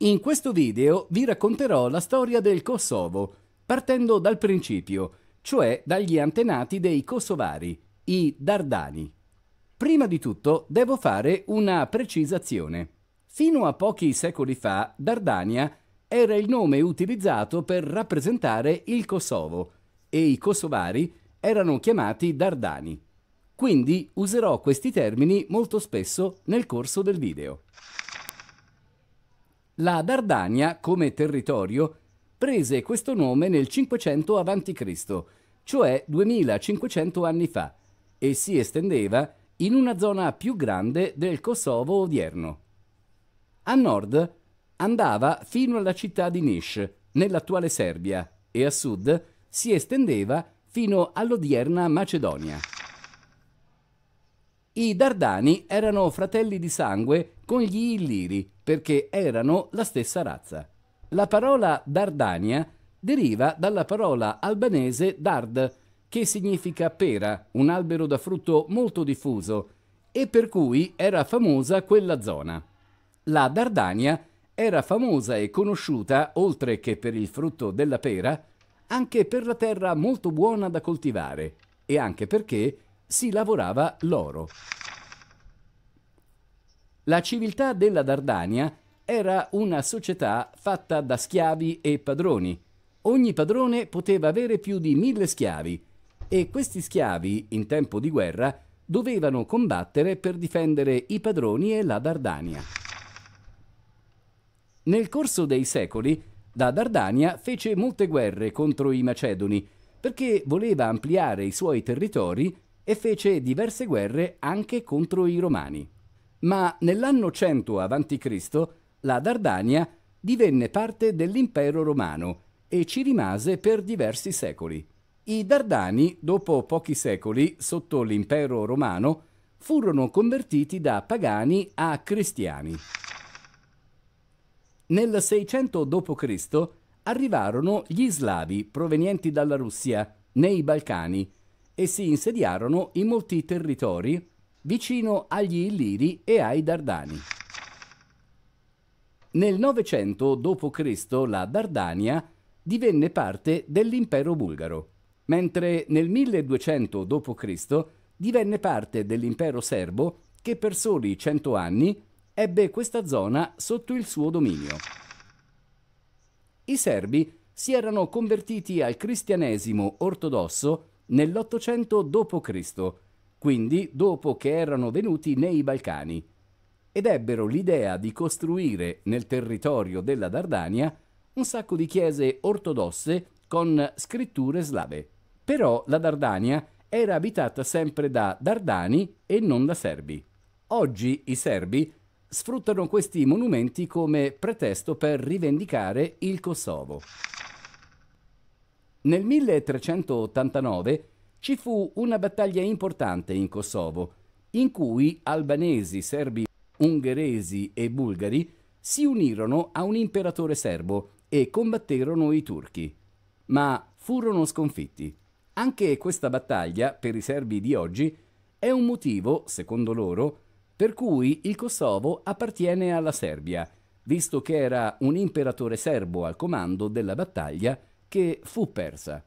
In questo video vi racconterò la storia del Kosovo, partendo dal principio, cioè dagli antenati dei kosovari, i Dardani. Prima di tutto devo fare una precisazione. Fino a pochi secoli fa, Dardania era il nome utilizzato per rappresentare il Kosovo e i kosovari erano chiamati Dardani. Quindi userò questi termini molto spesso nel corso del video. La Dardania, come territorio, prese questo nome nel 500 a.C., cioè 2500 anni fa, e si estendeva in una zona più grande del Kosovo odierno. A nord andava fino alla città di Nis, nell'attuale Serbia, e a sud si estendeva fino all'odierna Macedonia. I Dardani erano fratelli di sangue con gli Illiri perché erano la stessa razza. La parola Dardania deriva dalla parola albanese dard, che significa pera, un albero da frutto molto diffuso, e per cui era famosa quella zona. La Dardania era famosa e conosciuta, oltre che per il frutto della pera, anche per la terra molto buona da coltivare e anche perché si lavorava l'oro. La civiltà della Dardania era una società fatta da schiavi e padroni. Ogni padrone poteva avere più di mille schiavi e questi schiavi, in tempo di guerra, dovevano combattere per difendere i padroni e la Dardania. Nel corso dei secoli, la Dardania fece molte guerre contro i Macedoni perché voleva ampliare i suoi territori e fece diverse guerre anche contro i Romani. Ma nell'anno 100 a.C. la Dardania divenne parte dell'impero romano e ci rimase per diversi secoli. I Dardani, dopo pochi secoli sotto l'impero romano, furono convertiti da pagani a cristiani. Nel 600 d.C. arrivarono gli slavi provenienti dalla Russia nei Balcani e si insediarono in molti territori vicino agli Illiri e ai Dardani. Nel 900 d.C. la Dardania divenne parte dell'impero bulgaro, mentre nel 1200 d.C. divenne parte dell'impero serbo che per soli 100 anni ebbe questa zona sotto il suo dominio. I serbi si erano convertiti al cristianesimo ortodosso nell'800 d.C., quindi dopo che erano venuti nei Balcani, ed ebbero l'idea di costruire nel territorio della Dardania un sacco di chiese ortodosse con scritture slave. Però la Dardania era abitata sempre da Dardani e non da Serbi. Oggi i Serbi sfruttano questi monumenti come pretesto per rivendicare il Kosovo. Nel 1389 ci fu una battaglia importante in Kosovo, in cui albanesi, serbi, ungheresi e bulgari si unirono a un imperatore serbo e combatterono i turchi, ma furono sconfitti. Anche questa battaglia, per i serbi di oggi, è un motivo, secondo loro, per cui il Kosovo appartiene alla Serbia, visto che era un imperatore serbo al comando della battaglia che fu persa.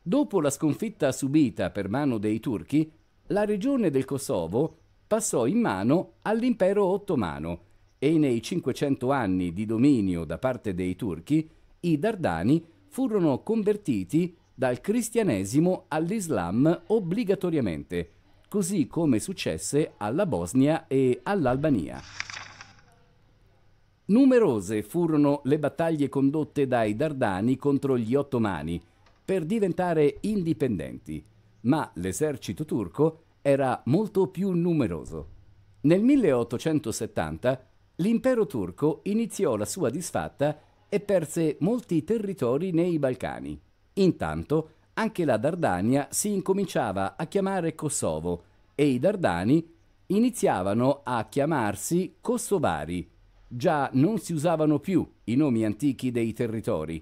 Dopo la sconfitta subita per mano dei turchi, la regione del Kosovo passò in mano all'impero ottomano e nei 500 anni di dominio da parte dei turchi i Dardani furono convertiti dal cristianesimo all'Islam obbligatoriamente, così come successe alla Bosnia e all'Albania. Numerose furono le battaglie condotte dai Dardani contro gli Ottomani per diventare indipendenti, ma l'esercito turco era molto più numeroso. Nel 1870 l'impero turco iniziò la sua disfatta e perse molti territori nei Balcani. Intanto anche la Dardania si incominciava a chiamare Kosovo e i Dardani iniziavano a chiamarsi Kosovari Già non si usavano più i nomi antichi dei territori.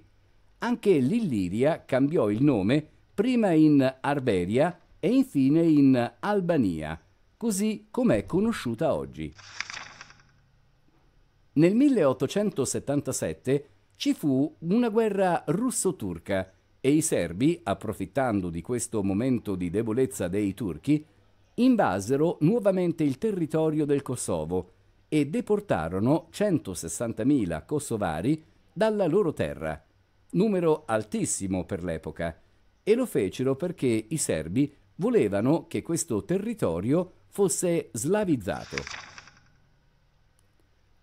Anche l'Illiria cambiò il nome prima in Arberia e infine in Albania, così com'è conosciuta oggi. Nel 1877 ci fu una guerra russo-turca e i serbi, approfittando di questo momento di debolezza dei turchi, invasero nuovamente il territorio del Kosovo e deportarono 160.000 kosovari dalla loro terra, numero altissimo per l'epoca, e lo fecero perché i serbi volevano che questo territorio fosse slavizzato.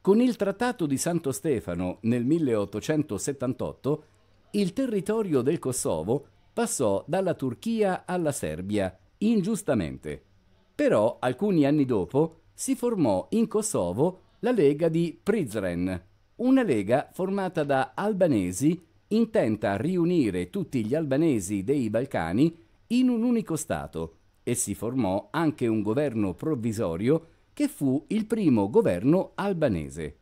Con il Trattato di Santo Stefano nel 1878, il territorio del Kosovo passò dalla Turchia alla Serbia, ingiustamente. Però alcuni anni dopo si formò in Kosovo la Lega di Prizren, una lega formata da albanesi intenta a riunire tutti gli albanesi dei Balcani in un unico Stato e si formò anche un governo provvisorio che fu il primo governo albanese.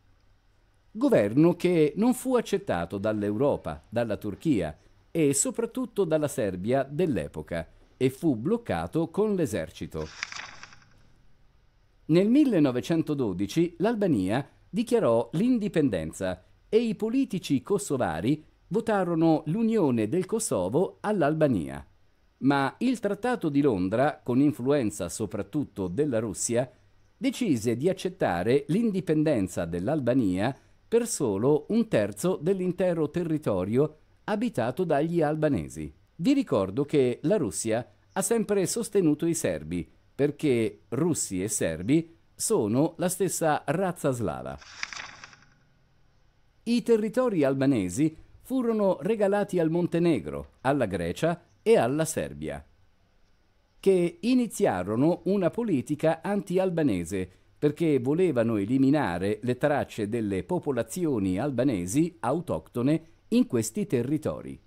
Governo che non fu accettato dall'Europa, dalla Turchia e soprattutto dalla Serbia dell'epoca e fu bloccato con l'esercito. Nel 1912 l'Albania dichiarò l'indipendenza e i politici kosovari votarono l'unione del Kosovo all'Albania. Ma il Trattato di Londra, con influenza soprattutto della Russia, decise di accettare l'indipendenza dell'Albania per solo un terzo dell'intero territorio abitato dagli albanesi. Vi ricordo che la Russia ha sempre sostenuto i serbi perché russi e serbi sono la stessa razza slava. I territori albanesi furono regalati al Montenegro, alla Grecia e alla Serbia, che iniziarono una politica anti-albanese perché volevano eliminare le tracce delle popolazioni albanesi autoctone in questi territori.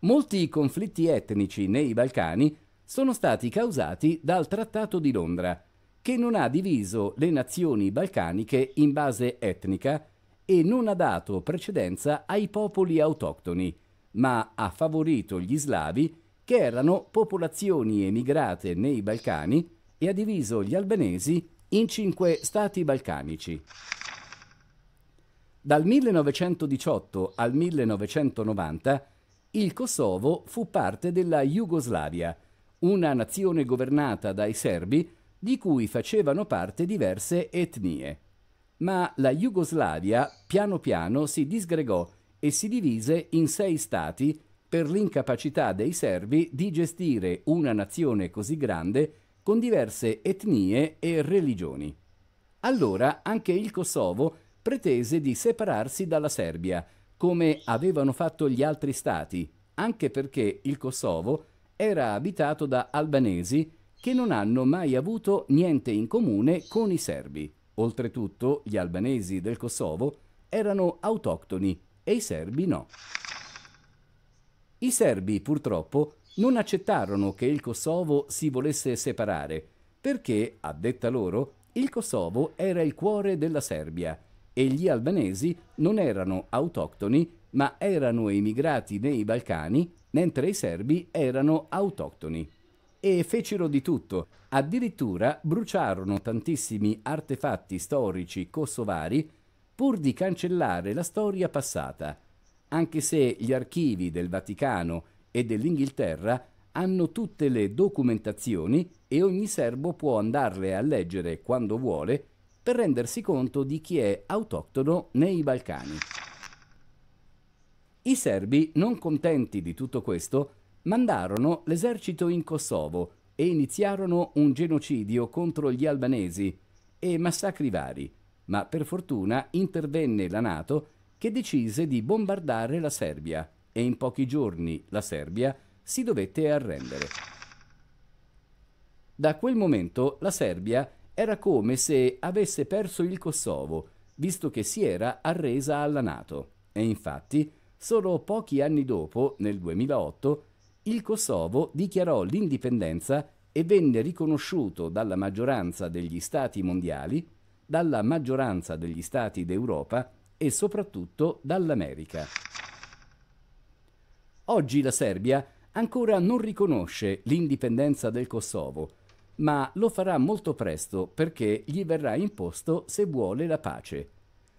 Molti conflitti etnici nei Balcani sono stati causati dal Trattato di Londra, che non ha diviso le nazioni balcaniche in base etnica e non ha dato precedenza ai popoli autoctoni, ma ha favorito gli slavi, che erano popolazioni emigrate nei Balcani, e ha diviso gli albanesi in cinque stati balcanici. Dal 1918 al 1990 il Kosovo fu parte della Jugoslavia, una nazione governata dai serbi di cui facevano parte diverse etnie. Ma la Jugoslavia piano piano si disgregò e si divise in sei stati per l'incapacità dei serbi di gestire una nazione così grande con diverse etnie e religioni. Allora anche il Kosovo pretese di separarsi dalla Serbia, come avevano fatto gli altri stati, anche perché il Kosovo era abitato da albanesi che non hanno mai avuto niente in comune con i serbi. Oltretutto, gli albanesi del Kosovo erano autoctoni e i serbi no. I serbi, purtroppo, non accettarono che il Kosovo si volesse separare, perché, a detta loro, il Kosovo era il cuore della Serbia e gli albanesi non erano autoctoni ma erano emigrati nei Balcani mentre i serbi erano autoctoni. E fecero di tutto, addirittura bruciarono tantissimi artefatti storici kosovari pur di cancellare la storia passata, anche se gli archivi del Vaticano e dell'Inghilterra hanno tutte le documentazioni e ogni serbo può andarle a leggere quando vuole per rendersi conto di chi è autoctono nei Balcani. I serbi, non contenti di tutto questo, mandarono l'esercito in Kosovo e iniziarono un genocidio contro gli albanesi e massacri vari, ma per fortuna intervenne la Nato che decise di bombardare la Serbia e in pochi giorni la Serbia si dovette arrendere. Da quel momento la Serbia era come se avesse perso il Kosovo, visto che si era arresa alla Nato e infatti Solo pochi anni dopo, nel 2008, il Kosovo dichiarò l'indipendenza e venne riconosciuto dalla maggioranza degli Stati mondiali, dalla maggioranza degli Stati d'Europa e soprattutto dall'America. Oggi la Serbia ancora non riconosce l'indipendenza del Kosovo, ma lo farà molto presto perché gli verrà imposto se vuole la pace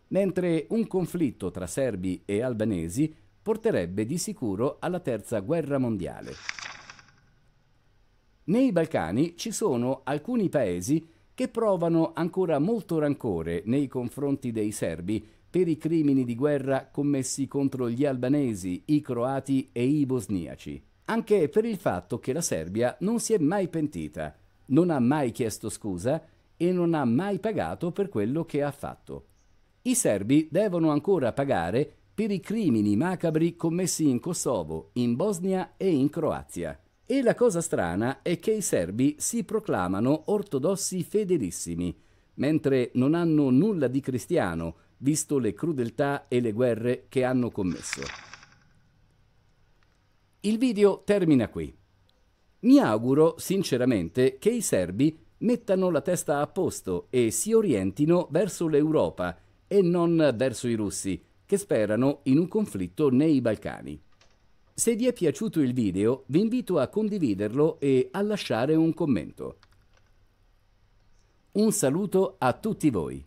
mentre un conflitto tra serbi e albanesi porterebbe di sicuro alla terza guerra mondiale. Nei Balcani ci sono alcuni paesi che provano ancora molto rancore nei confronti dei serbi per i crimini di guerra commessi contro gli albanesi, i croati e i bosniaci, anche per il fatto che la Serbia non si è mai pentita, non ha mai chiesto scusa e non ha mai pagato per quello che ha fatto. I serbi devono ancora pagare per i crimini macabri commessi in Kosovo, in Bosnia e in Croazia. E la cosa strana è che i serbi si proclamano ortodossi fedelissimi, mentre non hanno nulla di cristiano, visto le crudeltà e le guerre che hanno commesso. Il video termina qui. Mi auguro sinceramente che i serbi mettano la testa a posto e si orientino verso l'Europa, e non verso i russi, che sperano in un conflitto nei Balcani. Se vi è piaciuto il video, vi invito a condividerlo e a lasciare un commento. Un saluto a tutti voi!